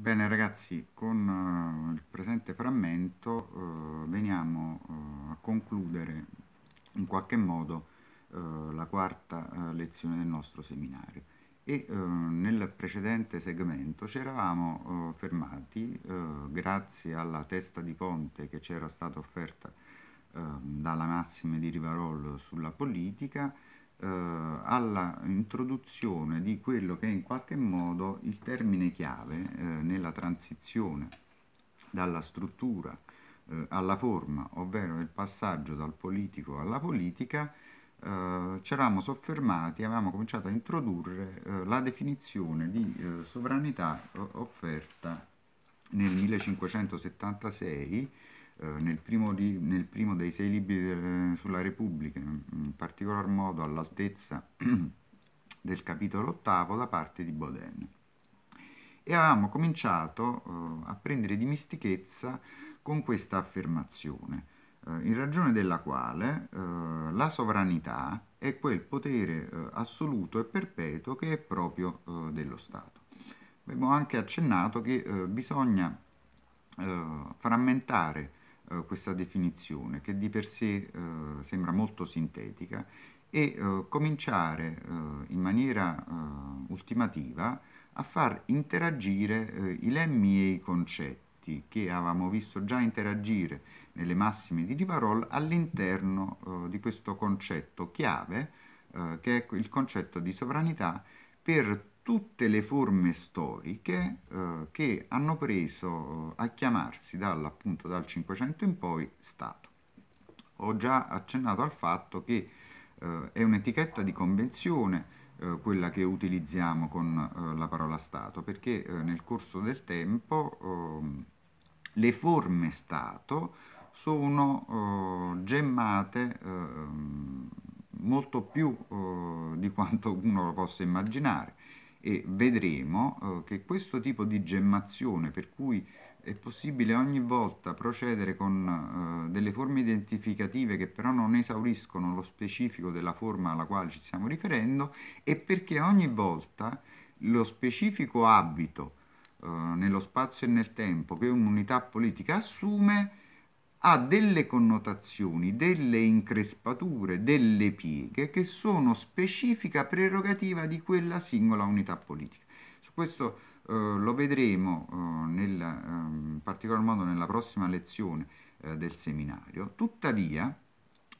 Bene ragazzi, con uh, il presente frammento uh, veniamo uh, a concludere in qualche modo la quarta lezione del nostro seminario e nel precedente segmento ci eravamo fermati grazie alla testa di ponte che ci era stata offerta dalla Massime di Rivarol sulla politica eh, alla introduzione di quello che è in qualche modo il termine chiave eh, nella transizione dalla struttura eh, alla forma, ovvero il passaggio dal politico alla politica, eh, ci eravamo soffermati, avevamo cominciato a introdurre eh, la definizione di eh, sovranità offerta nel 1576 eh, nel primo, nel primo, dei sei libri sulla Repubblica, in particolar modo all'altezza del capitolo ottavo da parte di Baudin. E avevamo cominciato eh, a prendere dimistichezza con questa affermazione eh, in ragione della quale eh, la sovranità è quel potere eh, assoluto e perpetuo che è proprio eh, dello Stato. Abbiamo anche accennato che bisogna frammentare eh, questa definizione che di per sé eh, sembra molto sintetica e eh, cominciare eh, in maniera ultimativa a far interagire i lemmi e i concetti che avevamo visto già interagire nelle massime di Rivarol all'interno di questo concetto chiave che è il concetto di sovranità per tutte le forme storiche eh, che hanno preso eh, a chiamarsi dall'appunto dal 500 in poi Stato. Ho già accennato al fatto che eh, è un'etichetta di convenzione eh, quella che utilizziamo con eh, la parola Stato, perché eh, nel corso del tempo ehm, le forme Stato sono gemmate ehm, molto più di quanto uno lo possa immaginare e vedremo eh, che questo tipo di gemmazione per cui è possibile ogni volta procedere con eh, delle forme identificative che però non esauriscono lo specifico della forma alla quale ci stiamo riferendo e perché ogni volta lo specifico abito eh, nello spazio e nel tempo che un'unità politica assume ha delle connotazioni, delle increspature, delle pieghe che sono specifica prerogativa di quella singola unità politica. Su questo eh, lo vedremo eh, nel, eh, in particolar modo nella prossima lezione eh, del seminario. Tuttavia,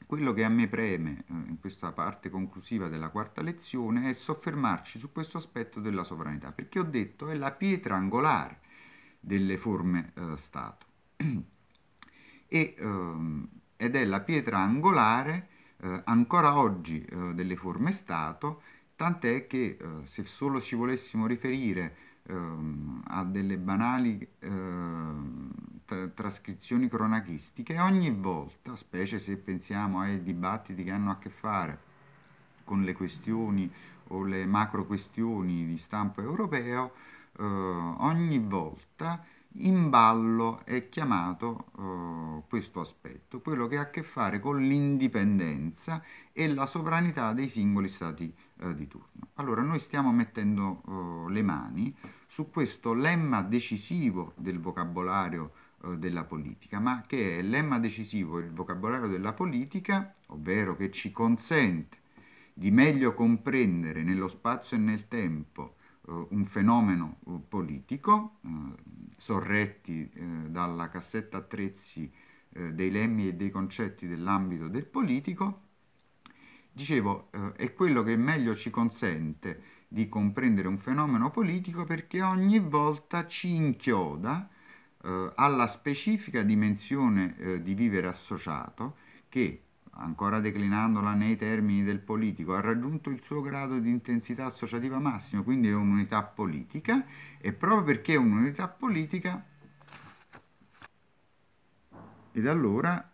quello che a me preme eh, in questa parte conclusiva della quarta lezione è soffermarci su questo aspetto della sovranità, perché ho detto è la pietra angolare delle forme eh, Stato. e, ehm, ed è la pietra angolare eh, ancora oggi eh, delle forme stato, tant'è che eh, se solo ci volessimo riferire ehm, a delle banali ehm, tra trascrizioni cronachistiche, ogni volta, specie se pensiamo ai dibattiti che hanno a che fare con le questioni o le macro questioni di stampo europeo, eh, ogni volta in ballo è chiamato eh, questo aspetto, quello che ha a che fare con l'indipendenza e la sovranità dei singoli stati eh, di turno. Allora noi stiamo mettendo eh, le mani su questo lemma decisivo del vocabolario eh, della politica, ma che è il lemma decisivo del vocabolario della politica, ovvero che ci consente di meglio comprendere nello spazio e nel tempo eh, un fenomeno eh, politico sorretti eh, dalla cassetta attrezzi eh, dei lemmi e dei concetti dell'ambito del politico, dicevo, eh, è quello che meglio ci consente di comprendere un fenomeno politico perché ogni volta ci inchioda eh, alla specifica dimensione eh, di vivere associato che ancora declinandola nei termini del politico, ha raggiunto il suo grado di intensità associativa massima, quindi è un'unità politica e proprio perché è un'unità politica ed allora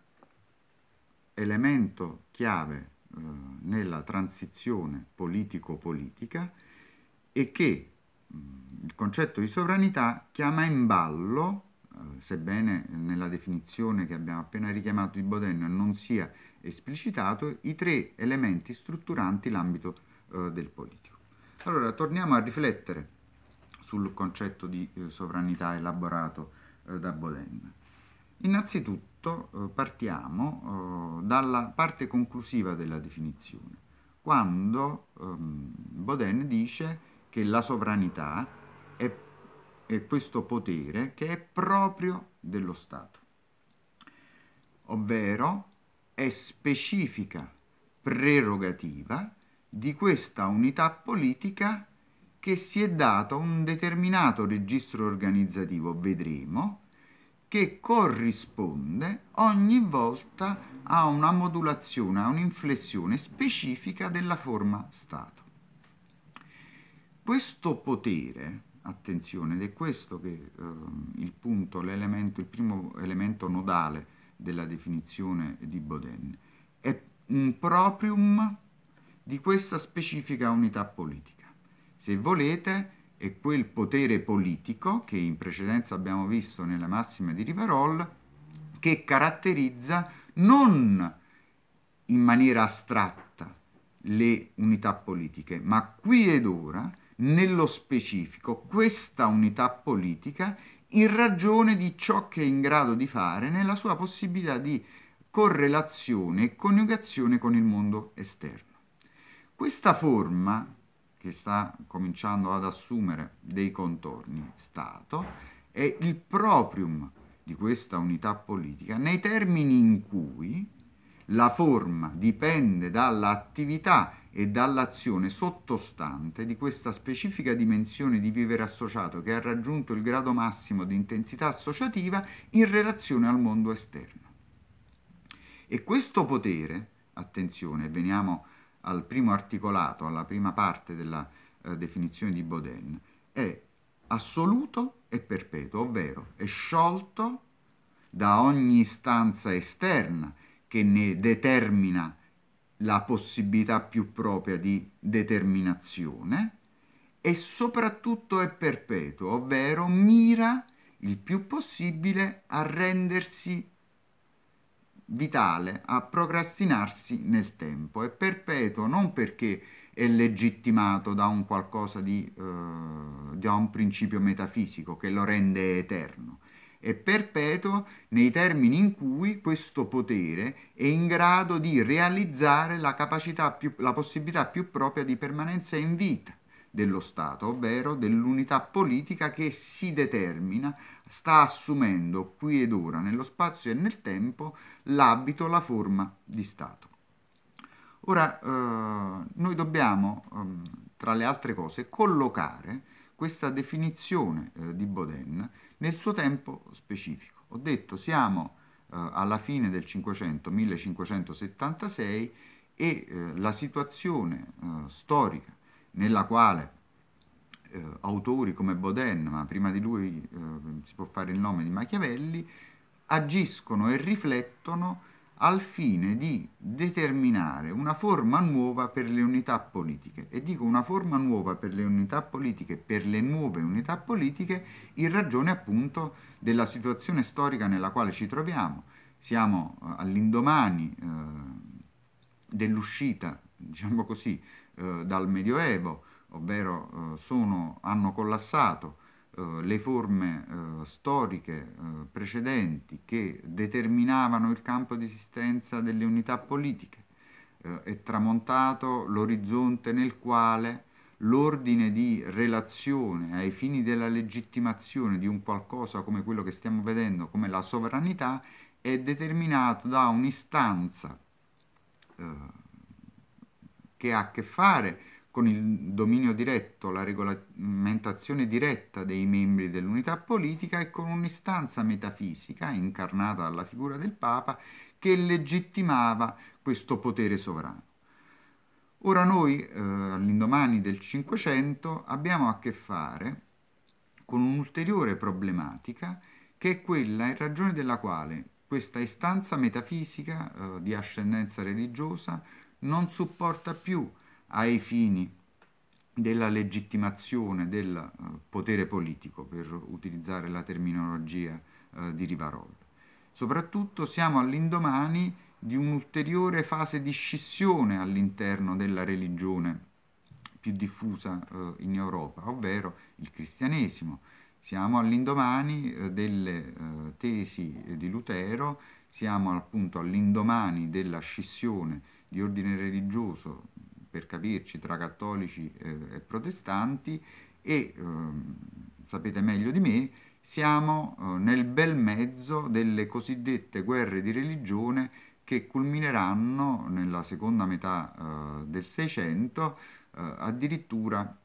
elemento chiave eh, nella transizione politico-politica è che mh, mm, il concetto di sovranità chiama in ballo, eh, sebbene nella definizione che abbiamo appena richiamato di Bodennio non sia esplicitato i tre elementi strutturanti l'ambito eh, del politico. Allora, torniamo a riflettere sul concetto di eh, sovranità elaborato eh, da Baudin. Innanzitutto eh, partiamo eh, dalla parte conclusiva della definizione, quando ehm, Baudin dice che la sovranità è, è questo potere che è proprio dello Stato, ovvero è specifica prerogativa di questa unità politica che si è data un determinato registro organizzativo, vedremo, che corrisponde ogni volta a una modulazione, a un'inflessione specifica della forma Stato. Questo potere, attenzione, ed è questo che eh, il punto, l'elemento, il primo elemento nodale della definizione di Baudin, è un proprium di questa specifica unità politica. Se volete, è quel potere politico che in precedenza abbiamo visto nella massima di Rivarol che caratterizza non in maniera astratta le unità politiche, ma qui ed ora, nello specifico, questa unità politica in ragione di ciò che è in grado di fare nella sua possibilità di correlazione e coniugazione con il mondo esterno. Questa forma, che sta cominciando ad assumere dei contorni Stato, è il proprium di questa unità politica nei termini in cui la forma dipende dall'attività e dall'azione sottostante di questa specifica dimensione di vivere associato che ha raggiunto il grado massimo di intensità associativa in relazione al mondo esterno. E questo potere, attenzione, veniamo al primo articolato, alla prima parte della eh, definizione di Baudin, è assoluto e perpetuo, ovvero è sciolto da ogni istanza esterna che ne determina la possibilità più propria di determinazione e soprattutto è perpetuo, ovvero mira il più possibile a rendersi vitale, a procrastinarsi nel tempo. È perpetuo non perché è legittimato da un qualcosa di, eh, da un principio metafisico che lo rende eterno, e perpetuo nei termini in cui questo potere è in grado di realizzare la, capacità più, la possibilità più propria di permanenza in vita dello Stato, ovvero dell'unità politica che si determina, sta assumendo qui ed ora, nello spazio e nel tempo, l'abito, la forma di Stato. Ora, eh, noi dobbiamo, eh, tra le altre cose, collocare questa definizione eh, di Baudin nel suo tempo specifico. Ho detto siamo eh, alla fine del 500, 1576 e eh, la situazione eh, storica nella quale eh, autori come Baudin, ma prima di lui eh, si può fare il nome di Machiavelli, agiscono e riflettono al fine di determinare una forma nuova per le unità politiche e dico una forma nuova per le unità politiche, per le nuove unità politiche in ragione appunto della situazione storica nella quale ci troviamo. Siamo eh, all'indomani eh, dell'uscita, diciamo così, eh, dal Medioevo, ovvero eh, sono, hanno collassato eh, le forme eh, storiche eh, precedenti che determinavano il campo di esistenza delle unità politiche, eh, è tramontato l'orizzonte nel quale l'ordine di relazione ai fini della legittimazione di un qualcosa come quello che stiamo vedendo come la sovranità è determinato da un'istanza eh, che ha a che fare con il dominio diretto, la regolamentazione diretta dei membri dell'unità politica e con un'istanza metafisica incarnata dalla figura del Papa che legittimava questo potere sovrano. Ora noi, eh, all'indomani del Cinquecento, abbiamo a che fare con un'ulteriore problematica che è quella in ragione della quale questa istanza metafisica eh, di ascendenza religiosa non supporta più ai fini della legittimazione del eh, potere politico, per utilizzare la terminologia eh, di Rivarol. Soprattutto siamo all'indomani di un'ulteriore fase di scissione all'interno della religione più diffusa eh, in Europa, ovvero il cristianesimo. Siamo all'indomani delle tesi di Lutero, siamo appunto all'indomani della scissione di ordine religioso per capirci tra cattolici eh, e protestanti e ehm, sapete meglio di me siamo eh, nel bel mezzo delle cosiddette guerre di religione che culmineranno nella seconda metà eh, del Seicento addirittura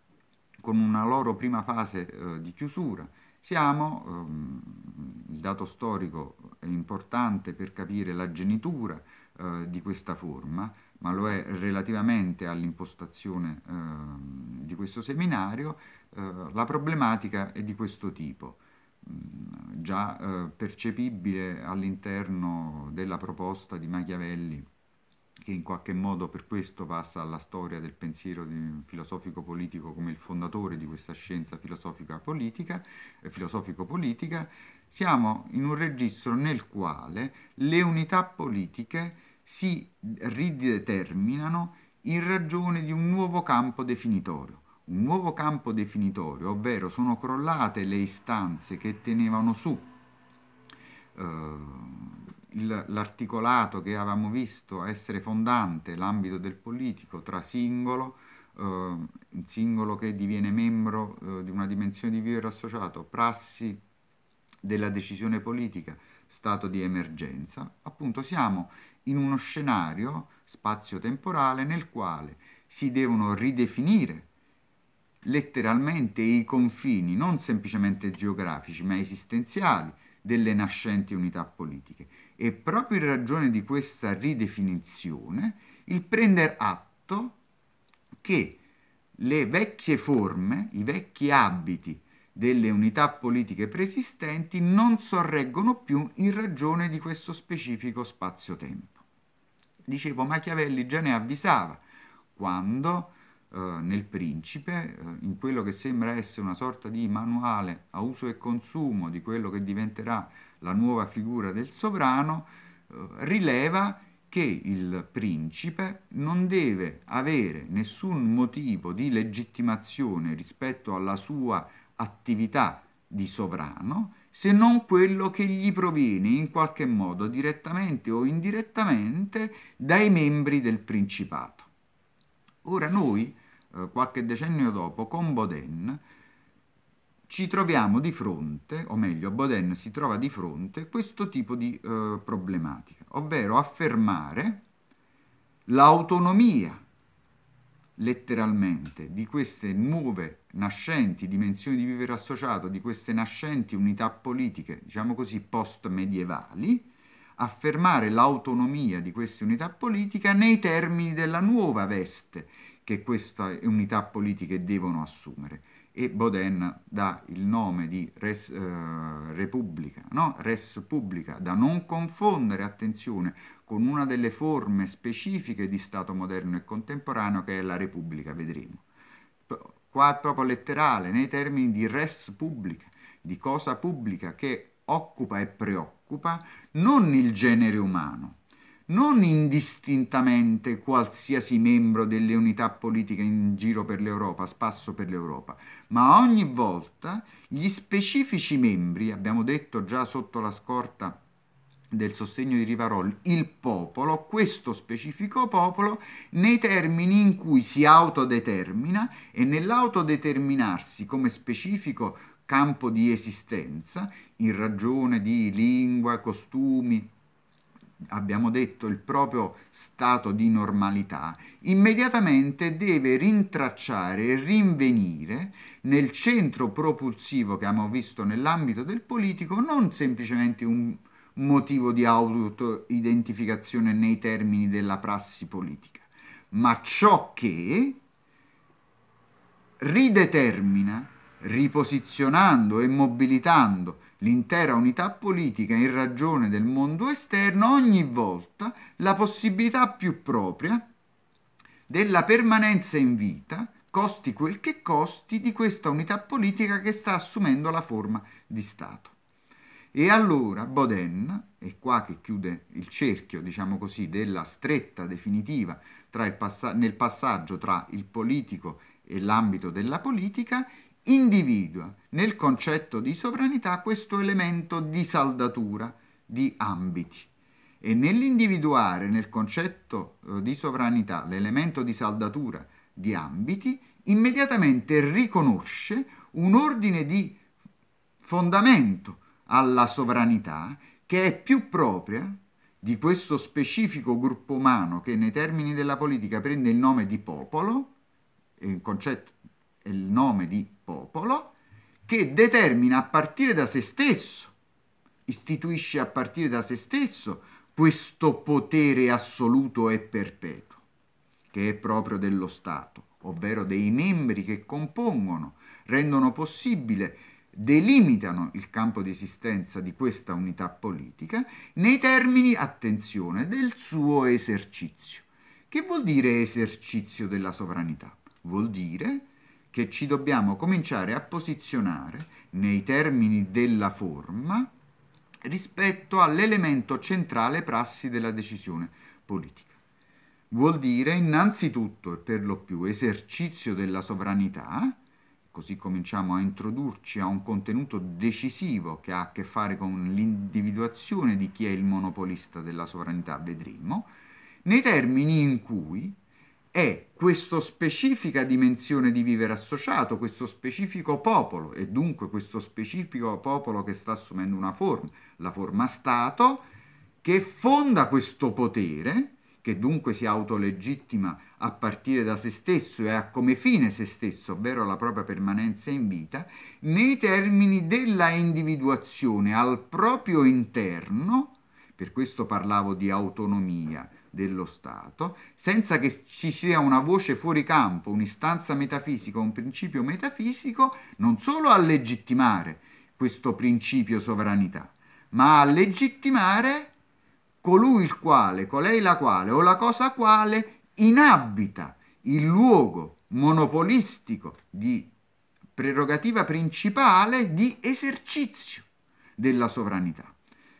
con una loro prima fase di chiusura. Siamo, ehm, il dato storico è importante per capire la genitura di questa forma, ma lo è relativamente all'impostazione eh, di questo seminario, eh, la problematica è di questo tipo, mh, mm, già eh, percepibile all'interno della proposta di Machiavelli, che in qualche modo per questo passa alla storia del pensiero filosofico-politico come il fondatore di questa scienza filosofica-politica, eh, filosofico-politica, siamo in un registro nel quale le unità politiche si rideterminano in ragione di un nuovo campo definitorio. Un nuovo campo definitorio, ovvero sono crollate le istanze che tenevano su eh, l'articolato che avevamo visto essere fondante l'ambito del politico tra singolo, eh, un singolo che diviene membro eh, di una dimensione di vivere associato, prassi della decisione politica, stato di emergenza. Appunto siamo in uno scenario spazio-temporale nel quale si devono ridefinire letteralmente i confini, non semplicemente geografici, ma esistenziali delle nascenti unità politiche. E proprio in ragione di questa ridefinizione, il prendere atto che le vecchie forme, i vecchi abiti delle unità politiche preesistenti non sorreggono più in ragione di questo specifico spazio-tempo. Dicevo, Machiavelli già ne avvisava quando eh, nel Principe, eh, in quello che sembra essere una sorta di manuale a uso e consumo di quello che diventerà la nuova figura del sovrano, eh, rileva che il principe non deve avere nessun motivo di legittimazione rispetto alla sua attività di sovrano se non quello che gli proviene in qualche modo direttamente o indirettamente dai membri del principato. Ora noi, eh, qualche decennio dopo, con Baudin ci troviamo di fronte, o meglio, Baudin si trova di fronte a questo tipo di eh, problematica, ovvero affermare l'autonomia letteralmente di queste nuove nascenti dimensioni di vivere associato, di queste nascenti unità politiche, diciamo così, post-medievali, affermare l'autonomia di queste unità politiche nei termini della nuova veste che queste unità politiche devono assumere. E Baudin dà il nome di res eh, repubblica, no? res pubblica, da non confondere, attenzione, con una delle forme specifiche di Stato moderno e contemporaneo che è la Repubblica, vedremo. Qua è proprio letterale, nei termini di res pubblica, di cosa pubblica che occupa e preoccupa non il genere umano, non indistintamente qualsiasi membro delle unità politiche in giro per l'Europa, spasso per l'Europa, ma ogni volta gli specifici membri, abbiamo detto già sotto la scorta del sostegno di Rivarol il popolo, questo specifico popolo, nei termini in cui si autodetermina e nell'autodeterminarsi come specifico campo di esistenza, in ragione di lingua, costumi, abbiamo detto il proprio stato di normalità, immediatamente deve rintracciare e rinvenire nel centro propulsivo che abbiamo visto nell'ambito del politico non semplicemente un motivo di autoidentificazione nei termini della prassi politica, ma ciò che ridetermina, riposizionando e mobilitando l'intera unità politica in ragione del mondo esterno ogni volta la possibilità più propria della permanenza in vita, costi quel che costi, di questa unità politica che sta assumendo la forma di Stato. E allora Baudin, è qua che chiude il cerchio, diciamo così, della stretta definitiva passa nel passaggio tra il politico e l'ambito della politica, individua nel concetto di sovranità questo elemento di saldatura di ambiti. E nell'individuare nel concetto eh, di sovranità l'elemento di saldatura di ambiti, immediatamente riconosce un ordine di fondamento alla sovranità che è più propria di questo specifico gruppo umano che nei termini della politica prende il nome di popolo, il concetto è il nome di popolo, che determina a partire da se stesso, istituisce a partire da se stesso questo potere assoluto e perpetuo, che è proprio dello Stato, ovvero dei membri che compongono, rendono possibile delimitano il campo di esistenza di questa unità politica nei termini, attenzione, del suo esercizio. Che vuol dire esercizio della sovranità? Vuol dire che ci dobbiamo cominciare a posizionare nei termini della forma rispetto all'elemento centrale prassi della decisione politica. Vuol dire innanzitutto e per lo più esercizio della sovranità così cominciamo a introdurci a un contenuto decisivo che ha a che fare con l'individuazione di chi è il monopolista della sovranità, vedremo, nei termini in cui è questa specifica dimensione di vivere associato, questo specifico popolo e dunque questo specifico popolo che sta assumendo una forma, la forma Stato, che fonda questo potere che dunque si autolegittima a partire da se stesso e ha come fine se stesso, ovvero la propria permanenza in vita, nei termini della individuazione al proprio interno, per questo parlavo di autonomia dello Stato, senza che ci sia una voce fuori campo, un'istanza metafisica, un principio metafisico, non solo a legittimare questo principio sovranità, ma a legittimare colui il quale, colei la quale o la cosa quale inabita il luogo monopolistico di prerogativa principale di esercizio della sovranità.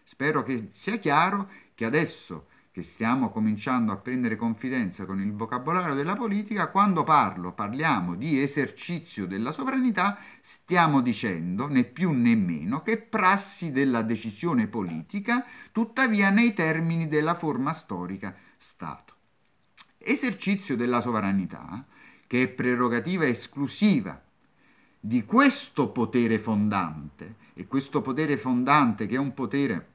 Spero che sia chiaro che adesso che stiamo cominciando a prendere confidenza con il vocabolario della politica, quando parlo, parliamo di esercizio della sovranità, stiamo dicendo, né più né meno, che prassi della decisione politica, tuttavia nei termini della forma storica Stato. Esercizio della sovranità, che è prerogativa esclusiva di questo potere fondante, e questo potere fondante che è un potere,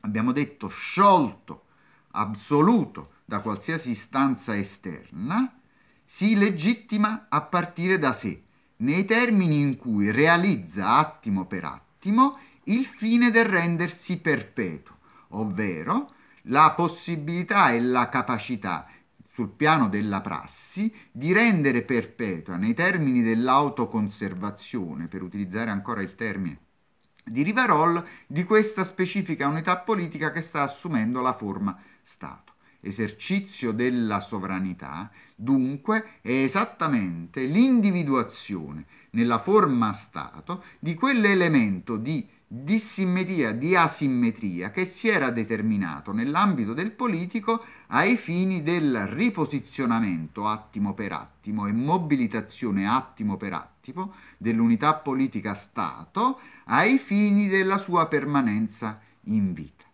abbiamo detto, sciolto, assoluto da qualsiasi istanza esterna, si legittima a partire da sé, nei termini in cui realizza attimo per attimo il fine del rendersi perpetuo, ovvero la possibilità e la capacità sul piano della prassi di rendere perpetua nei termini dell'autoconservazione, per utilizzare ancora il termine di Rivarol, di questa specifica unità politica che sta assumendo la forma Stato. Esercizio della sovranità, dunque, è esattamente l'individuazione nella forma Stato di quell'elemento di dissimmetria, di asimmetria che si era determinato nell'ambito del politico ai fini del riposizionamento attimo per attimo e mobilitazione attimo per attimo dell'unità politica Stato ai fini della sua permanenza in vita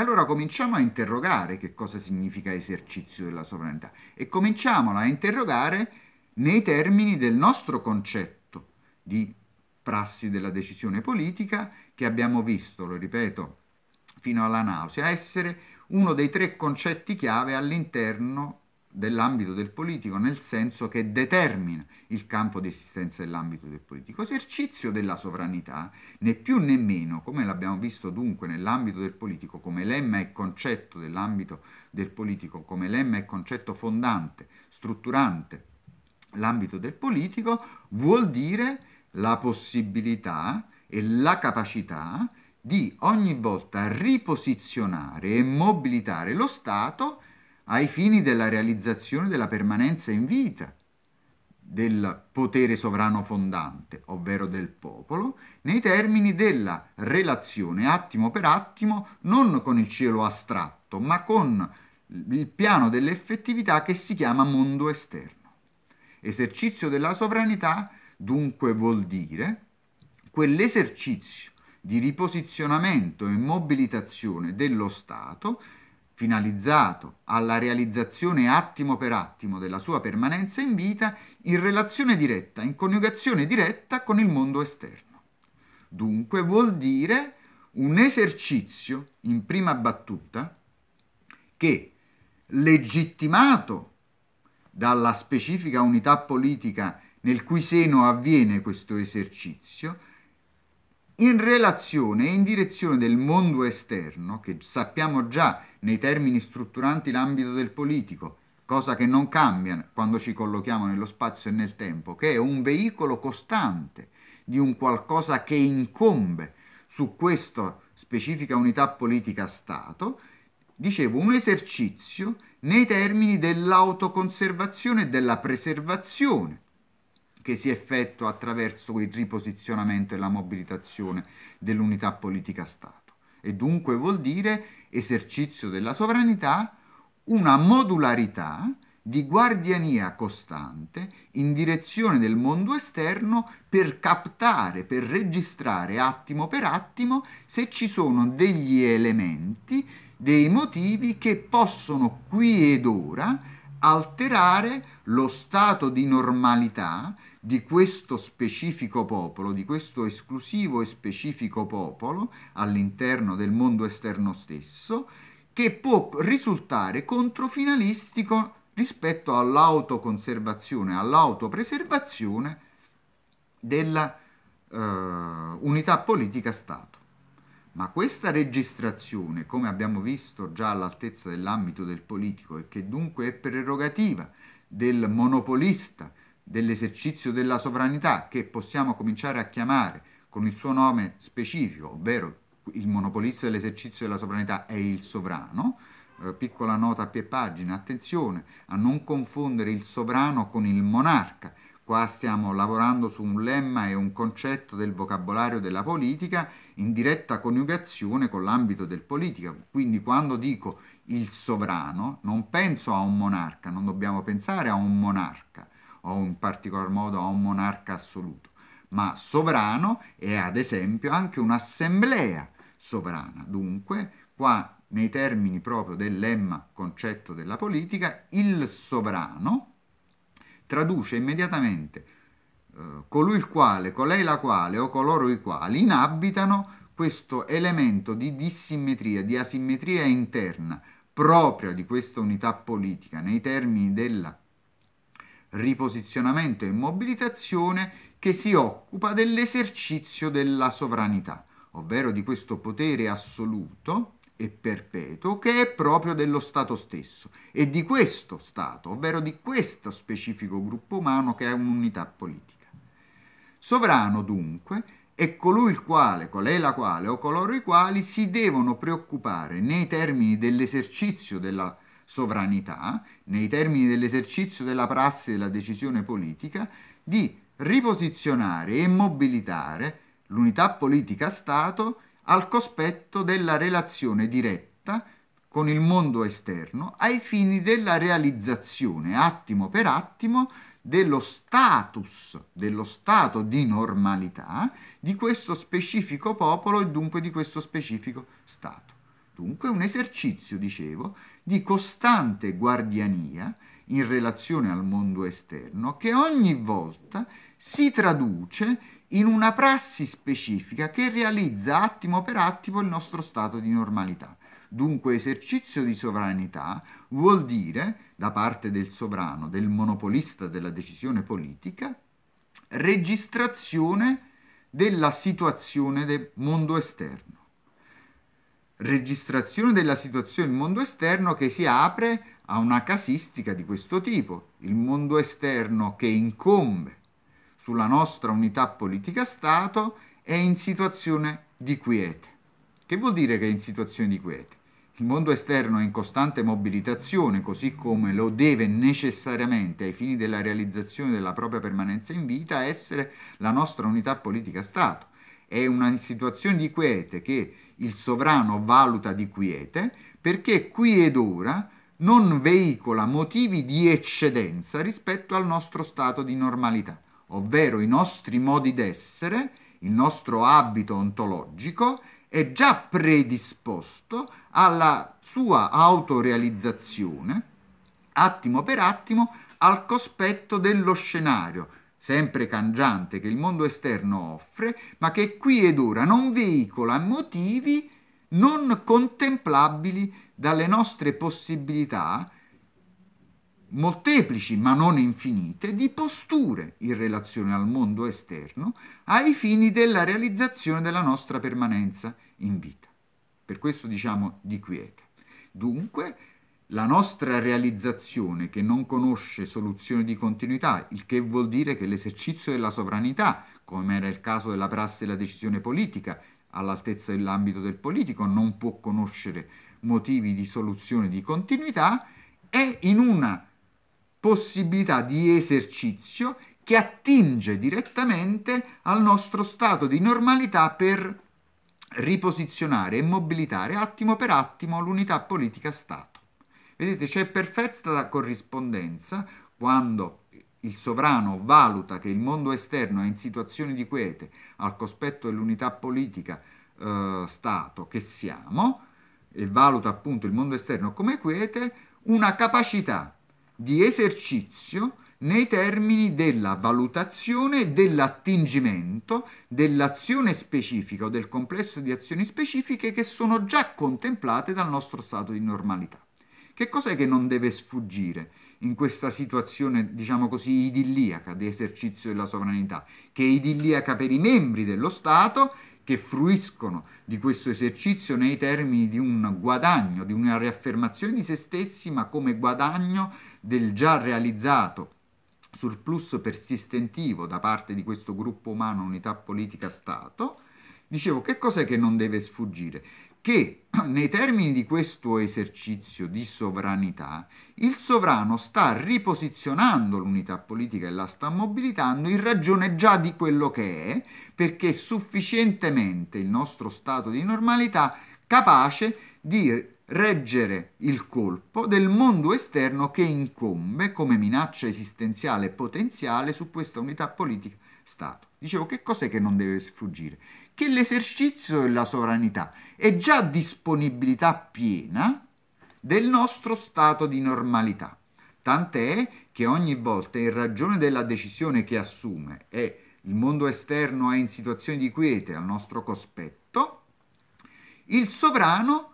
allora cominciamo a interrogare che cosa significa esercizio della sovranità e cominciamola a interrogare nei termini del nostro concetto di prassi della decisione politica che abbiamo visto, lo ripeto, fino alla nausea, essere uno dei tre concetti chiave all'interno dell'ambito del politico nel senso che determina il campo di esistenza dell'ambito del politico. Esercizio della sovranità, né più né meno, come l'abbiamo visto dunque nell'ambito del politico, come lemma e concetto dell'ambito del politico, come lemma e concetto fondante, strutturante l'ambito del politico, vuol dire la possibilità e la capacità di ogni volta riposizionare e mobilitare lo Stato ai fini della realizzazione della permanenza in vita del potere sovrano fondante, ovvero del popolo, nei termini della relazione attimo per attimo, non con il cielo astratto, ma con il piano dell'effettività che si chiama mondo esterno. Esercizio della sovranità dunque vuol dire quell'esercizio di riposizionamento e mobilitazione dello Stato finalizzato alla realizzazione attimo per attimo della sua permanenza in vita in relazione diretta, in coniugazione diretta con il mondo esterno. Dunque vuol dire un esercizio in prima battuta che, legittimato dalla specifica unità politica nel cui seno avviene questo esercizio, in relazione e in direzione del mondo esterno, che sappiamo già nei termini strutturanti l'ambito del politico, cosa che non cambia quando ci collochiamo nello spazio e nel tempo, che è un veicolo costante di un qualcosa che incombe su questa specifica unità politica Stato, dicevo, un esercizio nei termini dell'autoconservazione e della preservazione che si effettua attraverso il riposizionamento e la mobilitazione dell'unità politica Stato. E dunque vuol dire esercizio della sovranità, una modularità di guardiania costante in direzione del mondo esterno per captare, per registrare attimo per attimo se ci sono degli elementi, dei motivi che possono qui ed ora alterare lo stato di normalità di questo specifico popolo, di questo esclusivo e specifico popolo all'interno del mondo esterno stesso, che può risultare controfinalistico rispetto all'autoconservazione, all'autopreservazione della eh, unità politica Stato. Ma questa registrazione, come abbiamo visto già all'altezza dell'ambito del politico e che dunque è prerogativa del monopolista, dell'esercizio della sovranità che possiamo cominciare a chiamare con il suo nome specifico, ovvero il monopolista dell'esercizio della sovranità è il sovrano, eh, piccola nota a piè pagina, attenzione a non confondere il sovrano con il monarca, qua stiamo lavorando su un lemma e un concetto del vocabolario della politica in diretta coniugazione con l'ambito del politica, quindi quando dico il sovrano non penso a un monarca, non dobbiamo pensare a un monarca, o in particolar modo a un monarca assoluto, ma sovrano è ad esempio anche un'assemblea sovrana. Dunque, qua nei termini proprio del lemma concetto della politica, il sovrano traduce immediatamente eh, colui il quale, colei la quale o coloro i quali inabitano questo elemento di dissimmetria, di asimmetria interna propria di questa unità politica nei termini della riposizionamento e mobilitazione che si occupa dell'esercizio della sovranità, ovvero di questo potere assoluto e perpetuo che è proprio dello Stato stesso e di questo Stato, ovvero di questo specifico gruppo umano che è un'unità politica. Sovrano dunque è colui il quale, colei la quale o coloro i quali si devono preoccupare nei termini dell'esercizio della sovranità sovranità, nei termini dell'esercizio della prassi della decisione politica, di riposizionare e mobilitare l'unità politica Stato al cospetto della relazione diretta con il mondo esterno ai fini della realizzazione attimo per attimo dello status, dello stato di normalità di questo specifico popolo e dunque di questo specifico Stato. Dunque un esercizio, dicevo, di costante guardiania in relazione al mondo esterno che ogni volta si traduce in una prassi specifica che realizza attimo per attimo il nostro stato di normalità. Dunque esercizio di sovranità vuol dire, da parte del sovrano, del monopolista della decisione politica, registrazione della situazione del mondo esterno registrazione della situazione, il mondo esterno che si apre a una casistica di questo tipo, il mondo esterno che incombe sulla nostra unità politica Stato è in situazione di quiete. Che vuol dire che è in situazione di quiete? Il mondo esterno è in costante mobilitazione, così come lo deve necessariamente, ai fini della realizzazione della propria permanenza in vita, essere la nostra unità politica Stato. È una situazione di quiete che il sovrano valuta di quiete, perché qui ed ora non veicola motivi di eccedenza rispetto al nostro stato di normalità, ovvero i nostri modi d'essere, il nostro abito ontologico è già predisposto alla sua autorealizzazione, attimo per attimo, al cospetto dello scenario, sempre cangiante, che il mondo esterno offre, ma che qui ed ora non veicola motivi non contemplabili dalle nostre possibilità molteplici ma non infinite di posture in relazione al mondo esterno ai fini della realizzazione della nostra permanenza in vita. Per questo diciamo di quiete. Dunque, la nostra realizzazione che non conosce soluzioni di continuità, il che vuol dire che l'esercizio della sovranità, come era il caso della prassi della decisione politica, all'altezza dell'ambito del politico, non può conoscere motivi di soluzione di continuità, è in una possibilità di esercizio che attinge direttamente al nostro stato di normalità per riposizionare e mobilitare attimo per attimo l'unità politica Stato. Vedete, c'è perfetta corrispondenza quando il sovrano valuta che il mondo esterno è in situazioni di quiete al cospetto dell'unità politica eh, Stato che siamo, e valuta appunto il mondo esterno come quiete, una capacità di esercizio nei termini della valutazione, dell'attingimento, dell'azione specifica o del complesso di azioni specifiche che sono già contemplate dal nostro stato di normalità. Che cos'è che non deve sfuggire in questa situazione, diciamo così, idilliaca di esercizio della sovranità, che è idilliaca per i membri dello Stato che fruiscono di questo esercizio nei termini di un guadagno, di una riaffermazione di se stessi, ma come guadagno del già realizzato surplus persistentivo da parte di questo gruppo umano, unità politica Stato, dicevo che cos'è che non deve sfuggire? che nei termini di questo esercizio di sovranità, il sovrano sta riposizionando l'unità politica e la sta mobilitando in ragione già di quello che è, perché è sufficientemente il nostro stato di normalità capace di reggere il colpo del mondo esterno che incombe come minaccia esistenziale potenziale su questa unità politica Stato. Dicevo, che cos'è che non deve sfuggire? che l'esercizio della sovranità è già disponibilità piena del nostro stato di normalità. Tant'è che ogni volta, in ragione della decisione che assume e il mondo esterno è in situazione di quiete al nostro cospetto, il sovrano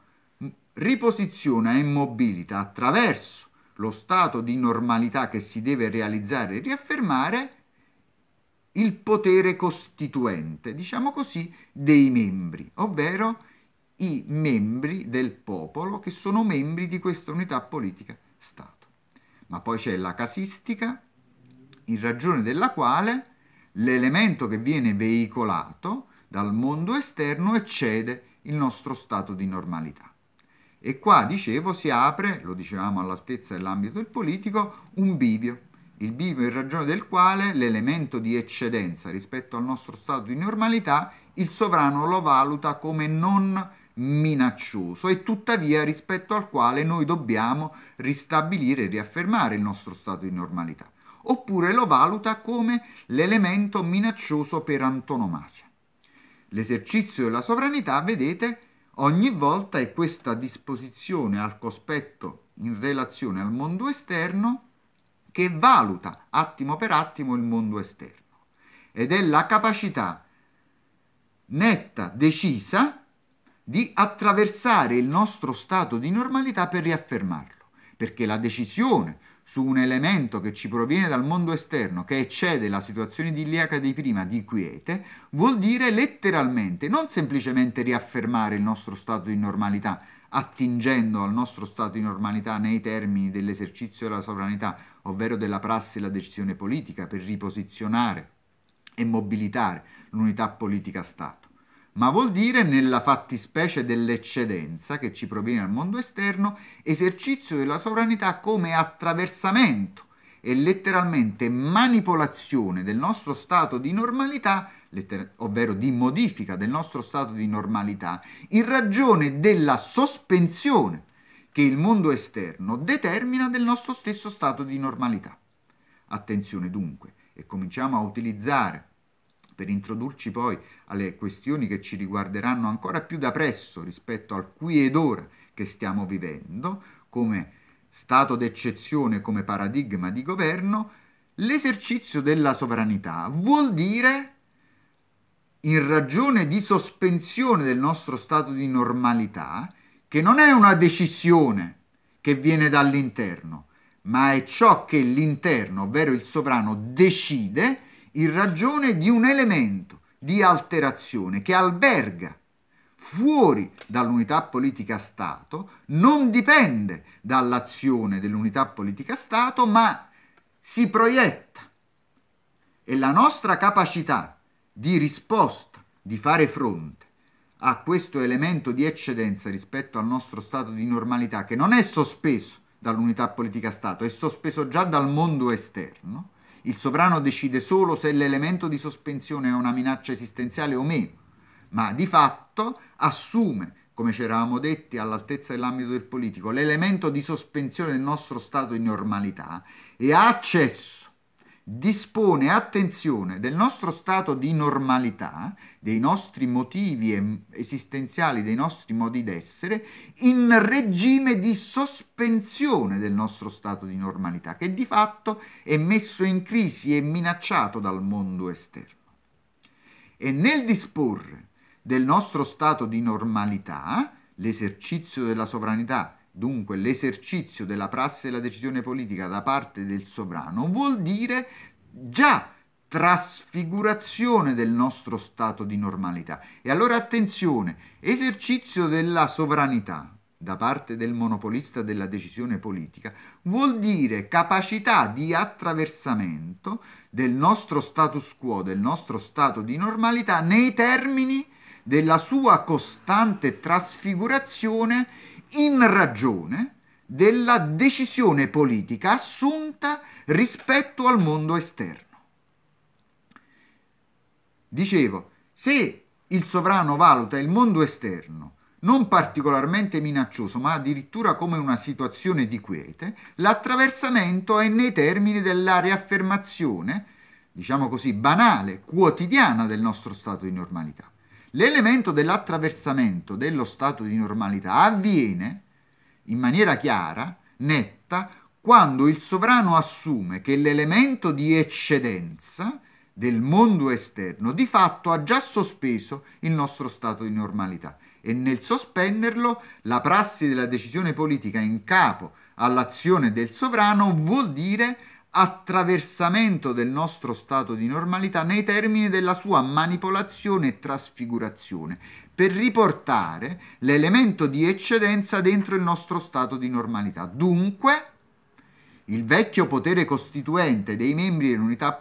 riposiziona e mobilita attraverso lo stato di normalità che si deve realizzare e riaffermare il potere costituente, diciamo così, dei membri, ovvero i membri del popolo che sono membri di questa unità politica Stato. Ma poi c'è la casistica, in ragione della quale l'elemento che viene veicolato dal mondo esterno eccede il nostro stato di normalità. E qua, dicevo, si apre, lo dicevamo all'altezza dell'ambito del politico, un bivio il bivio in ragione del quale l'elemento di eccedenza rispetto al nostro stato di normalità il sovrano lo valuta come non minaccioso e tuttavia rispetto al quale noi dobbiamo ristabilire e riaffermare il nostro stato di normalità, oppure lo valuta come l'elemento minaccioso per antonomasia. L'esercizio della sovranità, vedete, ogni volta è questa disposizione al cospetto in relazione al mondo esterno che valuta attimo per attimo il mondo esterno ed è la capacità netta, decisa, di attraversare il nostro stato di normalità per riaffermarlo, perché la decisione su un elemento che ci proviene dal mondo esterno, che eccede la situazione idilliaca di prima di quiete, vuol dire letteralmente, non semplicemente riaffermare il nostro stato di normalità, attingendo al nostro stato di normalità nei termini dell'esercizio della sovranità, ovvero della prassi e la decisione politica, per riposizionare e mobilitare l'unità politica-Stato ma vuol dire nella fattispecie dell'eccedenza che ci proviene dal mondo esterno, esercizio della sovranità come attraversamento e letteralmente manipolazione del nostro stato di normalità ovvero di modifica del nostro stato di normalità, in ragione della sospensione che il mondo esterno determina del nostro stesso stato di normalità. Attenzione dunque, e cominciamo a utilizzare per introdurci poi alle questioni che ci riguarderanno ancora più da presso rispetto al qui ed ora che stiamo vivendo, come stato d'eccezione, come paradigma di governo, l'esercizio della sovranità vuol dire in ragione di sospensione del nostro stato di normalità, che non è una decisione che viene dall'interno, ma è ciò che l'interno, ovvero il sovrano, decide in ragione di un elemento di alterazione che alberga fuori dall'unità politica Stato, non dipende dall'azione dell'unità politica Stato, ma si proietta. E la nostra capacità di risposta, di fare fronte a questo elemento di eccedenza rispetto al nostro stato di normalità, che non è sospeso dall'unità politica Stato, è sospeso già dal mondo esterno, il sovrano decide solo se l'elemento di sospensione è una minaccia esistenziale o meno, ma di fatto assume, come ci eravamo detti all'altezza dell'ambito del politico, l'elemento di sospensione del nostro stato di normalità e ha accesso dispone, attenzione, del nostro stato di normalità, dei nostri motivi esistenziali, dei nostri modi d'essere, in regime di sospensione del nostro stato di normalità, che di fatto è messo in crisi e minacciato dal mondo esterno. E nel disporre del nostro stato di normalità, l'esercizio della sovranità Dunque l'esercizio della prassi della decisione politica da parte del sovrano vuol dire già trasfigurazione del nostro stato di normalità. E allora attenzione, esercizio della sovranità da parte del monopolista della decisione politica vuol dire capacità di attraversamento del nostro status quo, del nostro stato di normalità nei termini della sua costante trasfigurazione in ragione della decisione politica assunta rispetto al mondo esterno. Dicevo, se il sovrano valuta il mondo esterno non particolarmente minaccioso, ma addirittura come una situazione di quiete, l'attraversamento è nei termini della riaffermazione, diciamo così, banale, quotidiana del nostro stato di normalità. L'elemento dell'attraversamento dello stato di normalità avviene in maniera chiara, netta, quando il sovrano assume che l'elemento di eccedenza del mondo esterno di fatto ha già sospeso il nostro stato di normalità e nel sospenderlo la prassi della decisione politica in capo all'azione del sovrano vuol dire attraversamento del nostro stato di normalità nei termini della sua manipolazione e trasfigurazione, per riportare l'elemento di eccedenza dentro il nostro stato di normalità. Dunque, il vecchio potere costituente dei membri dell'unità